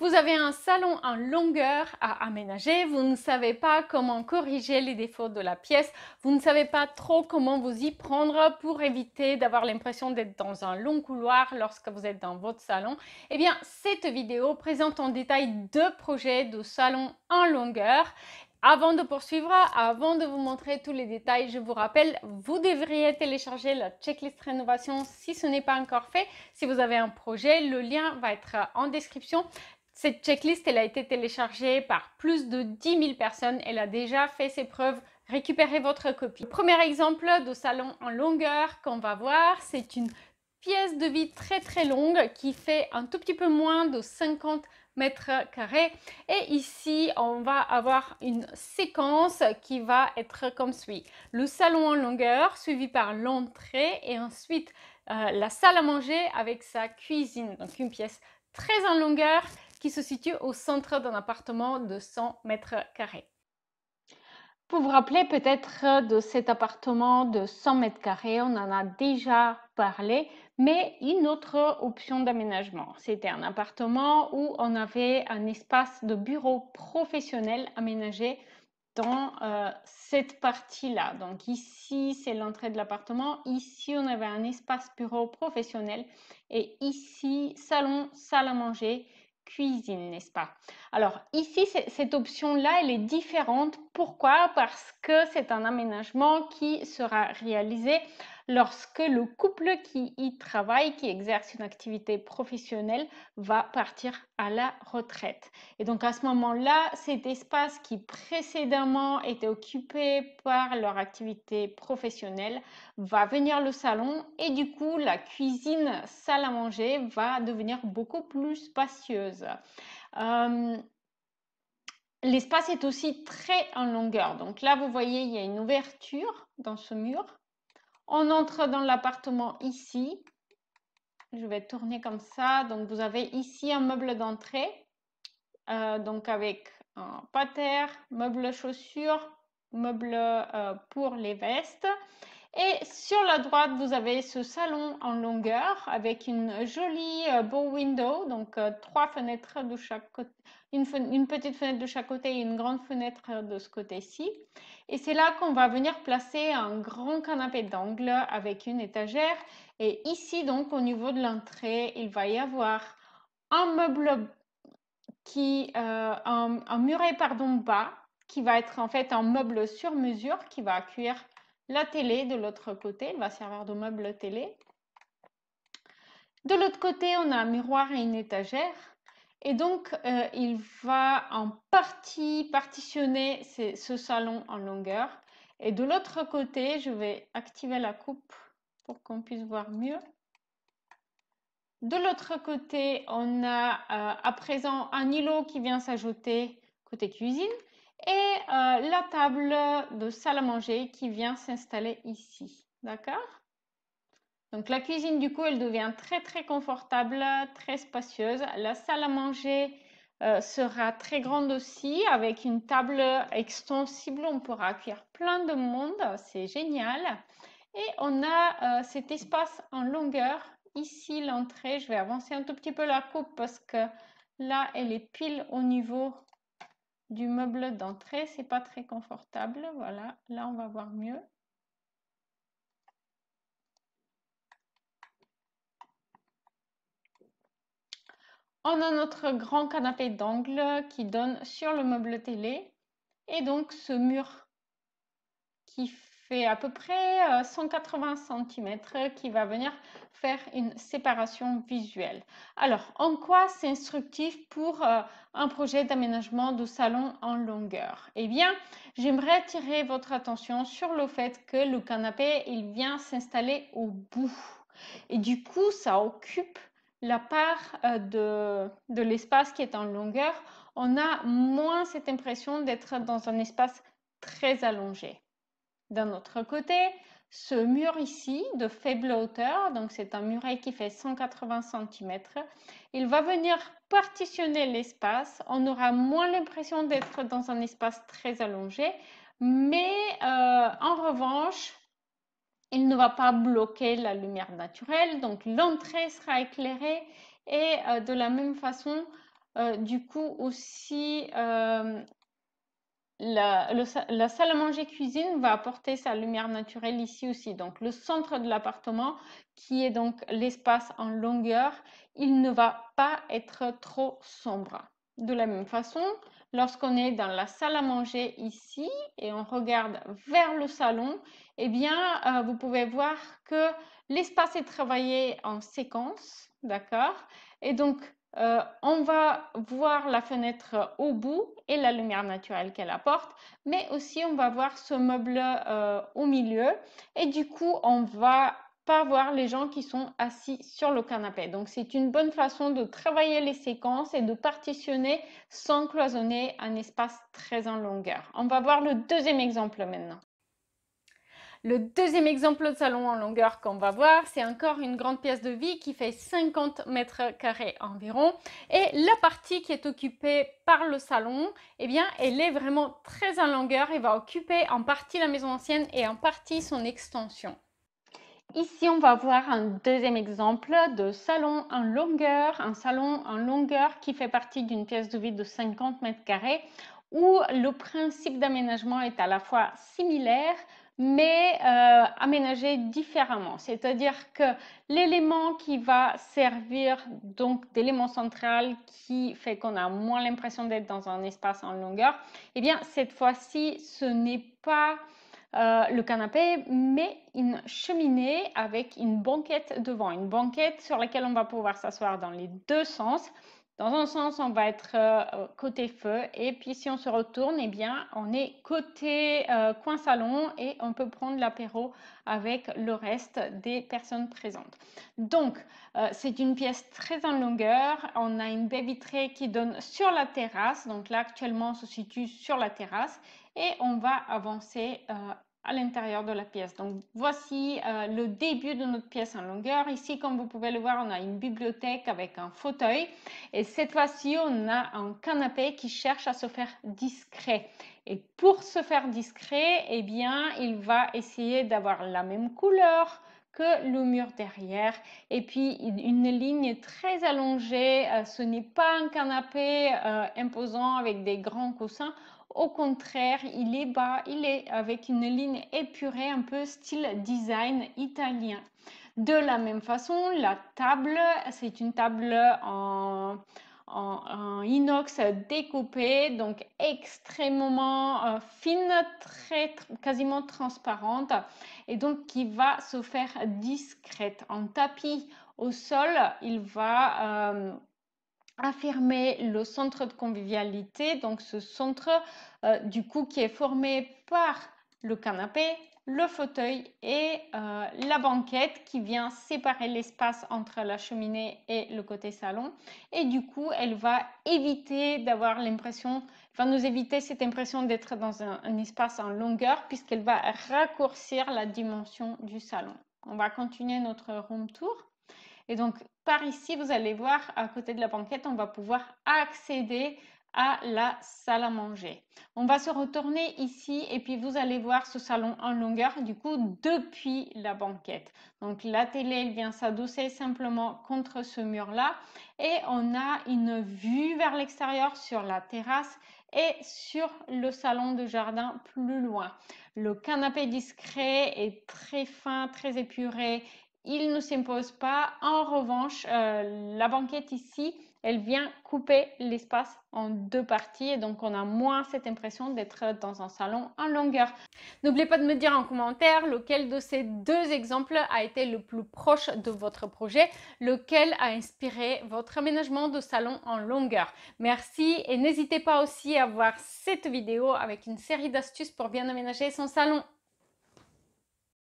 Vous avez un salon en longueur à aménager, vous ne savez pas comment corriger les défauts de la pièce, vous ne savez pas trop comment vous y prendre pour éviter d'avoir l'impression d'être dans un long couloir lorsque vous êtes dans votre salon. Eh bien, cette vidéo présente en détail deux projets de salon en longueur avant de poursuivre, avant de vous montrer tous les détails, je vous rappelle, vous devriez télécharger la checklist rénovation si ce n'est pas encore fait. Si vous avez un projet, le lien va être en description. Cette checklist, elle a été téléchargée par plus de 10 000 personnes. Elle a déjà fait ses preuves. Récupérez votre copie. premier exemple de salon en longueur qu'on va voir, c'est une pièce de vie très très longue qui fait un tout petit peu moins de 50 mètres carrés. Et ici, on va avoir une séquence qui va être comme suit. Le salon en longueur, suivi par l'entrée et ensuite euh, la salle à manger avec sa cuisine. Donc une pièce très en longueur qui se situe au centre d'un appartement de 100 mètres carrés. Pour vous rappeler peut-être de cet appartement de 100 mètres carrés, on en a déjà parlé, mais une autre option d'aménagement. C'était un appartement où on avait un espace de bureau professionnel aménagé dans euh, cette partie-là. Donc ici, c'est l'entrée de l'appartement. Ici, on avait un espace bureau professionnel. Et ici, salon, salle à manger cuisine, n'est-ce pas Alors ici, cette option-là, elle est différente. Pourquoi Parce que c'est un aménagement qui sera réalisé lorsque le couple qui y travaille, qui exerce une activité professionnelle, va partir à la retraite. Et donc à ce moment-là, cet espace qui précédemment était occupé par leur activité professionnelle va venir le salon et du coup la cuisine salle à manger va devenir beaucoup plus spacieuse. Euh, l'espace est aussi très en longueur. Donc là, vous voyez, il y a une ouverture dans ce mur on entre dans l'appartement ici. Je vais tourner comme ça. Donc, vous avez ici un meuble d'entrée. Euh, donc, avec un pater, meuble chaussures, meuble euh, pour les vestes. Et sur la droite, vous avez ce salon en longueur avec une jolie euh, beau window, donc euh, trois fenêtres de chaque côté, une, une petite fenêtre de chaque côté et une grande fenêtre de ce côté-ci. Et c'est là qu'on va venir placer un grand canapé d'angle avec une étagère. Et ici, donc, au niveau de l'entrée, il va y avoir un meuble qui, euh, un, un muret pardon bas qui va être en fait un meuble sur mesure qui va accueillir la télé, de l'autre côté, elle va servir de meuble télé. De l'autre côté, on a un miroir et une étagère. Et donc, euh, il va en partie partitionner ce salon en longueur. Et de l'autre côté, je vais activer la coupe pour qu'on puisse voir mieux. De l'autre côté, on a euh, à présent un îlot qui vient s'ajouter côté cuisine et euh, la table de salle à manger qui vient s'installer ici. D'accord Donc la cuisine, du coup, elle devient très, très confortable, très spacieuse. La salle à manger euh, sera très grande aussi, avec une table extensible. On pourra accueillir plein de monde. C'est génial. Et on a euh, cet espace en longueur. Ici, l'entrée, je vais avancer un tout petit peu la coupe parce que là, elle est pile au niveau du meuble d'entrée, c'est pas très confortable. Voilà, là on va voir mieux. On a notre grand canapé d'angle qui donne sur le meuble télé et donc ce mur qui fait à peu près 180 euh, cm qui va venir faire une séparation visuelle. Alors, en quoi c'est instructif pour euh, un projet d'aménagement de salon en longueur Eh bien, j'aimerais attirer votre attention sur le fait que le canapé, il vient s'installer au bout. Et du coup, ça occupe la part euh, de l'espace qui est en longueur. On a moins cette impression d'être dans un espace très allongé. D'un autre côté, ce mur ici de faible hauteur, donc c'est un muret qui fait 180 cm, il va venir partitionner l'espace. On aura moins l'impression d'être dans un espace très allongé, mais euh, en revanche, il ne va pas bloquer la lumière naturelle, donc l'entrée sera éclairée et euh, de la même façon, euh, du coup aussi la, salle à manger cuisine va apporter sa lumière naturelle ici aussi. Donc le centre de l'appartement, qui est donc l'espace en longueur, il ne va pas être trop sombre. De la même façon, lorsqu'on est dans la salle à manger ici et on regarde vers le salon, eh bien, euh, vous pouvez voir que l'espace est travaillé en séquence, d'accord Et donc, euh, on va voir la fenêtre au bout et la lumière naturelle qu'elle apporte, mais aussi on va voir ce meuble euh, au milieu et du coup on va pas voir les gens qui sont assis sur le canapé. Donc c'est une bonne façon de travailler les séquences et de partitionner sans cloisonner un espace très en longueur. On va voir le deuxième exemple maintenant. Le deuxième exemple de salon en longueur qu'on va voir, c'est encore une grande pièce de vie qui fait 50 mètres carrés environ. Et la partie qui est occupée par le salon, eh bien, elle est vraiment très en longueur et va occuper en partie la maison ancienne et en partie son extension. Ici, on va voir un deuxième exemple de salon en longueur, un salon en longueur qui fait partie d'une pièce de vie de 50 mètres carrés où le principe d'aménagement est à la fois similaire, mais euh, aménagé différemment. C'est-à-dire que l'élément qui va servir donc d'élément central qui fait qu'on a moins l'impression d'être dans un espace en longueur, eh bien cette fois-ci, ce n'est pas euh, le canapé, mais une cheminée avec une banquette devant, une banquette sur laquelle on va pouvoir s'asseoir dans les deux sens dans un sens, on va être euh, côté feu et puis si on se retourne, eh bien, on est côté euh, coin salon et on peut prendre l'apéro avec le reste des personnes présentes. Donc, euh, c'est une pièce très en longueur. On a une baie vitrée qui donne sur la terrasse. Donc là, actuellement, on se situe sur la terrasse et on va avancer à l'intérieur de la pièce. Donc voici euh, le début de notre pièce en longueur. Ici, comme vous pouvez le voir, on a une bibliothèque avec un fauteuil et cette fois-ci, on a un canapé qui cherche à se faire discret. Et pour se faire discret, eh bien, il va essayer d'avoir la même couleur, que le mur derrière. Et puis une ligne très allongée, euh, ce n'est pas un canapé euh, imposant avec des grands coussins. Au contraire, il est bas, il est avec une ligne épurée, un peu style design italien. De la même façon, la table, c'est une table en, inox découpé, donc extrêmement euh, fine, très, quasiment transparente, et donc qui va se faire discrète. En tapis au sol, il va euh, affirmer le centre de convivialité, donc ce centre euh, du coup qui est formé par le canapé, le fauteuil et euh, la banquette qui vient séparer l'espace entre la cheminée et le côté salon. Et du coup, elle va éviter d'avoir l'impression, va nous éviter cette impression d'être dans un, un espace en longueur puisqu'elle va raccourcir la dimension du salon. On va continuer notre room tour. Et donc, par ici, vous allez voir, à côté de la banquette, on va pouvoir accéder à la salle à manger. On va se retourner ici et puis vous allez voir ce salon en longueur du coup depuis la banquette. Donc la télé elle vient s'adosser simplement contre ce mur là et on a une vue vers l'extérieur sur la terrasse et sur le salon de jardin plus loin. Le canapé discret est très fin, très épuré il ne s'impose pas. En revanche, euh, la banquette ici, elle vient couper l'espace en deux parties et donc on a moins cette impression d'être dans un salon en longueur. N'oubliez pas de me dire en commentaire lequel de ces deux exemples a été le plus proche de votre projet, lequel a inspiré votre aménagement de salon en longueur. Merci et n'hésitez pas aussi à voir cette vidéo avec une série d'astuces pour bien aménager son salon